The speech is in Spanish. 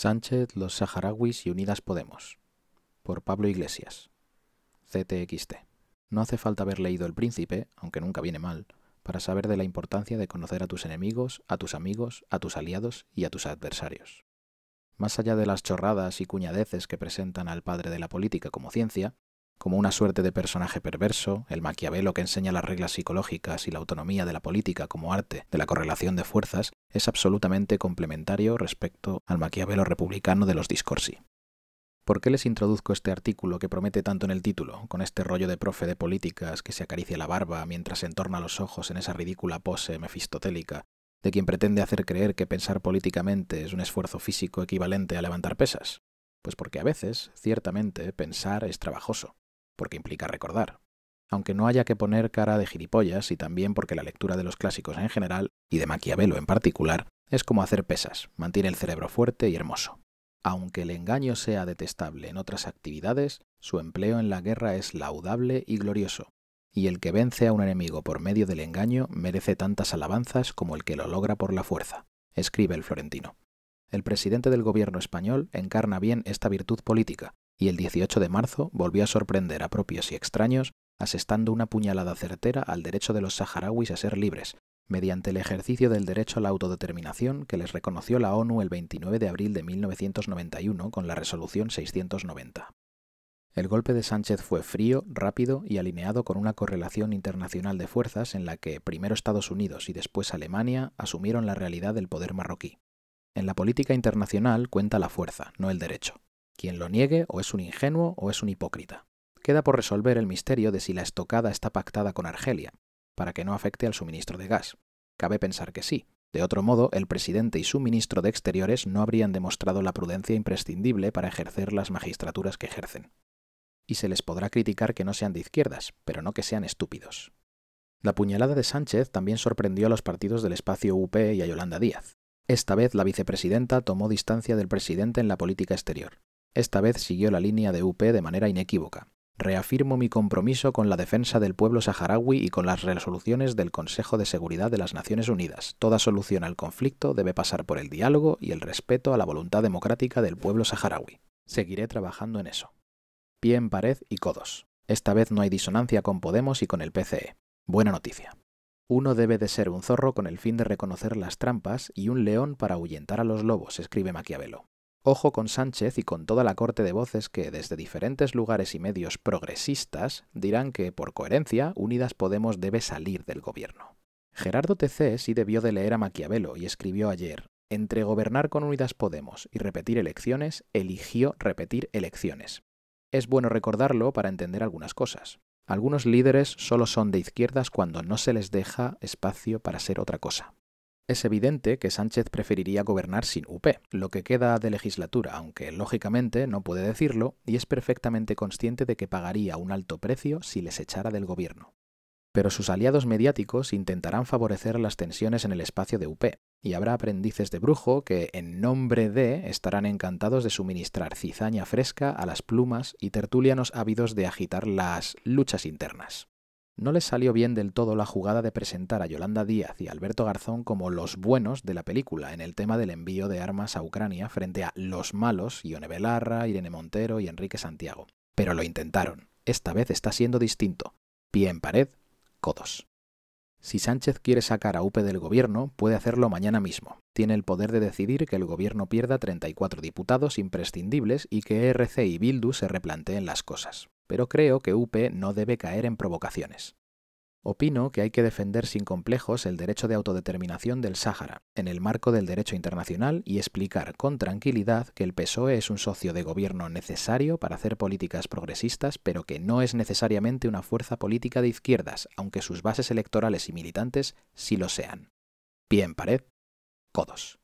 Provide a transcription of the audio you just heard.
Sánchez, los saharauis y Unidas Podemos. Por Pablo Iglesias. CTXT. No hace falta haber leído El Príncipe, aunque nunca viene mal, para saber de la importancia de conocer a tus enemigos, a tus amigos, a tus aliados y a tus adversarios. Más allá de las chorradas y cuñadeces que presentan al padre de la política como ciencia, como una suerte de personaje perverso, el Maquiavelo que enseña las reglas psicológicas y la autonomía de la política como arte de la correlación de fuerzas, es absolutamente complementario respecto al Maquiavelo republicano de los discorsi. ¿Por qué les introduzco este artículo que promete tanto en el título, con este rollo de profe de políticas que se acaricia la barba mientras entorna los ojos en esa ridícula pose mefistotélica, de quien pretende hacer creer que pensar políticamente es un esfuerzo físico equivalente a levantar pesas? Pues porque a veces, ciertamente, pensar es trabajoso porque implica recordar, aunque no haya que poner cara de gilipollas y también porque la lectura de los clásicos en general, y de Maquiavelo en particular, es como hacer pesas, mantiene el cerebro fuerte y hermoso. Aunque el engaño sea detestable en otras actividades, su empleo en la guerra es laudable y glorioso, y el que vence a un enemigo por medio del engaño merece tantas alabanzas como el que lo logra por la fuerza, escribe el florentino. El presidente del gobierno español encarna bien esta virtud política, y el 18 de marzo volvió a sorprender a propios y extraños, asestando una puñalada certera al derecho de los saharauis a ser libres, mediante el ejercicio del derecho a la autodeterminación que les reconoció la ONU el 29 de abril de 1991 con la resolución 690. El golpe de Sánchez fue frío, rápido y alineado con una correlación internacional de fuerzas en la que primero Estados Unidos y después Alemania asumieron la realidad del poder marroquí. En la política internacional cuenta la fuerza, no el derecho. Quien lo niegue o es un ingenuo o es un hipócrita. Queda por resolver el misterio de si la estocada está pactada con Argelia, para que no afecte al suministro de gas. Cabe pensar que sí. De otro modo, el presidente y su ministro de Exteriores no habrían demostrado la prudencia imprescindible para ejercer las magistraturas que ejercen. Y se les podrá criticar que no sean de izquierdas, pero no que sean estúpidos. La puñalada de Sánchez también sorprendió a los partidos del espacio UP y a Yolanda Díaz. Esta vez la vicepresidenta tomó distancia del presidente en la política exterior. Esta vez siguió la línea de UP de manera inequívoca. Reafirmo mi compromiso con la defensa del pueblo saharaui y con las resoluciones del Consejo de Seguridad de las Naciones Unidas. Toda solución al conflicto debe pasar por el diálogo y el respeto a la voluntad democrática del pueblo saharaui. Seguiré trabajando en eso. Pie en pared y codos. Esta vez no hay disonancia con Podemos y con el PCE. Buena noticia. Uno debe de ser un zorro con el fin de reconocer las trampas y un león para ahuyentar a los lobos, escribe Maquiavelo. Ojo con Sánchez y con toda la corte de voces que desde diferentes lugares y medios progresistas dirán que, por coherencia, Unidas Podemos debe salir del gobierno. Gerardo TC sí debió de leer a Maquiavelo y escribió ayer, entre gobernar con Unidas Podemos y repetir elecciones, eligió repetir elecciones. Es bueno recordarlo para entender algunas cosas. Algunos líderes solo son de izquierdas cuando no se les deja espacio para ser otra cosa. Es evidente que Sánchez preferiría gobernar sin UP, lo que queda de legislatura, aunque lógicamente no puede decirlo y es perfectamente consciente de que pagaría un alto precio si les echara del gobierno. Pero sus aliados mediáticos intentarán favorecer las tensiones en el espacio de UP, y habrá aprendices de brujo que, en nombre de, estarán encantados de suministrar cizaña fresca a las plumas y tertulianos ávidos de agitar las luchas internas no les salió bien del todo la jugada de presentar a Yolanda Díaz y Alberto Garzón como los buenos de la película en el tema del envío de armas a Ucrania frente a los malos, Ione Belarra, Irene Montero y Enrique Santiago. Pero lo intentaron. Esta vez está siendo distinto. Pie en pared, codos. Si Sánchez quiere sacar a UPE del gobierno, puede hacerlo mañana mismo. Tiene el poder de decidir que el gobierno pierda 34 diputados imprescindibles y que ERC y Bildu se replanteen las cosas pero creo que UP no debe caer en provocaciones. Opino que hay que defender sin complejos el derecho de autodeterminación del Sáhara, en el marco del derecho internacional, y explicar con tranquilidad que el PSOE es un socio de gobierno necesario para hacer políticas progresistas, pero que no es necesariamente una fuerza política de izquierdas, aunque sus bases electorales y militantes sí lo sean. Bien, pared. Codos.